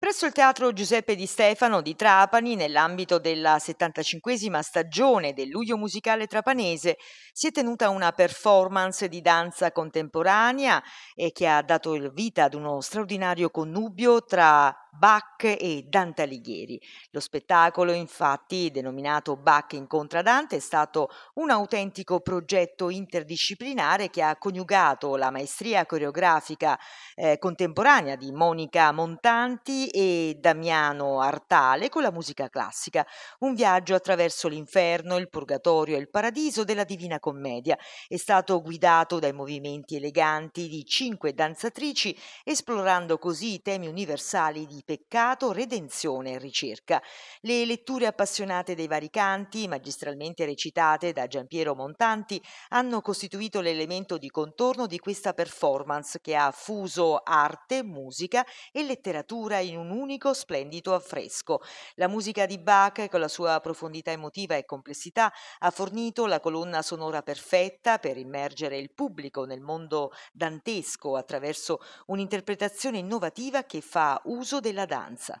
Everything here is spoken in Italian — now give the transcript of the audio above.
Presso il Teatro Giuseppe di Stefano di Trapani, nell'ambito della 75 stagione del Luglio Musicale Trapanese, si è tenuta una performance di danza contemporanea e che ha dato vita ad uno straordinario connubio tra Bach e Dante Alighieri. Lo spettacolo, infatti, denominato Bach incontra Dante, è stato un autentico progetto interdisciplinare che ha coniugato la maestria coreografica eh, contemporanea di Monica Montanti e Damiano Artale con la musica classica, un viaggio attraverso l'inferno, il purgatorio e il paradiso della Divina Commedia. È stato guidato dai movimenti eleganti di cinque danzatrici, esplorando così i temi universali di peccato, redenzione e ricerca. Le letture appassionate dei vari canti, magistralmente recitate da Giampiero Montanti, hanno costituito l'elemento di contorno di questa performance che ha fuso arte, musica e letteratura in un unico splendido affresco. La musica di Bach, con la sua profondità emotiva e complessità, ha fornito la colonna sonora perfetta per immergere il pubblico nel mondo dantesco attraverso un'interpretazione innovativa che fa uso del della danza.